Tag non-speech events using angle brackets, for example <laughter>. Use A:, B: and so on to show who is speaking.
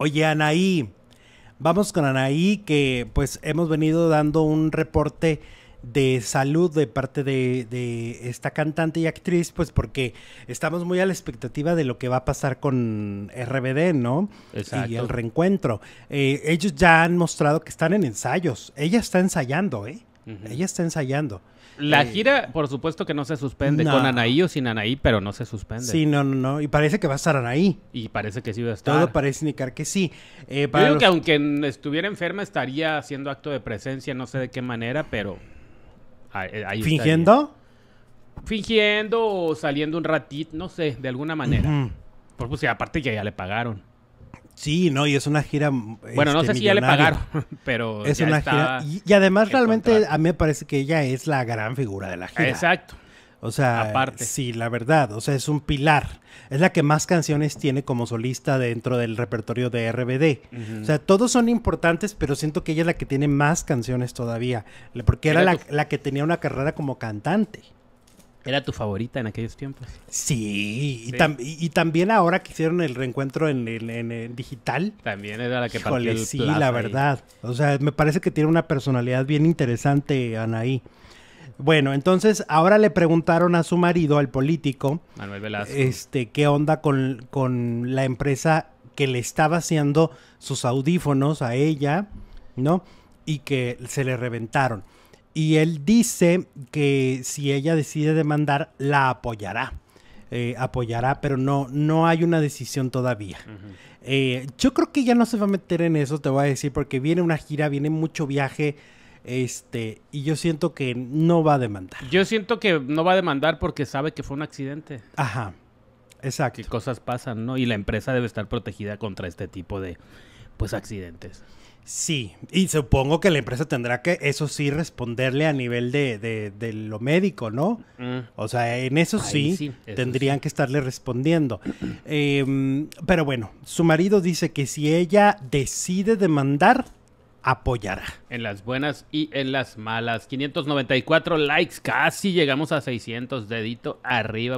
A: Oye, Anaí, vamos con Anaí, que pues hemos venido dando un reporte de salud de parte de, de, esta cantante y actriz, pues porque estamos muy a la expectativa de lo que va a pasar con RBD, ¿no? Exacto. Y el reencuentro. Eh, ellos ya han mostrado que están en ensayos. Ella está ensayando, ¿eh? Ella está ensayando.
B: La eh, gira, por supuesto que no se suspende, con Anaí o sin Anaí, pero no se suspende.
A: Sí, no, no, no. Y parece que va a estar Anaí. Y parece que sí va a estar. Todo parece indicar que sí. Eh, que
B: aunque estuviera enferma, estaría haciendo acto de presencia, no sé de qué manera, pero... Eh, ¿Fingiendo? Fingiendo o saliendo un ratito, no sé, de alguna manera. Porque pues, aparte que ya le pagaron.
A: Sí, no, y es una gira. Mm, bueno, no este, sé si ya le pagaron, <laughs> pero. Es una gira. Y, además, realmente, a mí me parece que ella es la gran figura de la gira. Exacto. O sea, Aparte. sí, la verdad, o sea, es un pilar. Es la que más canciones tiene como solista dentro del repertorio de RBD. O sea, todos son importantes, pero siento que ella es la que tiene más canciones todavía, porque era, la, la, que tenía una carrera como cantante.
B: Era tu favorita en aquellos
A: tiempos. Sí, y, también ahora que hicieron el reencuentro en, digital. También era la que Híjole, Sí, la verdad. O sea, me parece que tiene una personalidad bien interesante, Anaí. Bueno, entonces ahora le preguntaron a su marido, al político,
B: Manuel Velasco, este,
A: qué onda con, con la empresa que le estaba haciendo sus audífonos a ella, ¿no? Y que se le reventaron. Y él dice que si ella decide demandar, la apoyará. Eh, apoyará, pero no, no hay una decisión todavía. Eh, yo creo que ya no se va a meter en eso, te voy a decir, porque viene una gira, viene mucho viaje. Este, y yo siento que no va a demandar.
B: Yo siento que no va a demandar porque sabe que fue un accidente. Ajá. Exacto. Que cosas pasan, ¿no? Y la empresa debe estar protegida contra este tipo de pues accidentes.
A: Sí, y supongo que la empresa tendrá que, eso sí, responderle a nivel de, de, lo médico, ¿no? Mm. O sea, en eso sí, tendrían que estarle respondiendo. <clears throat> Em, pero bueno, su marido dice que si ella decide demandar, apoyará.
B: En las buenas y en las malas. 594 likes, casi llegamos a 600, dedito arriba,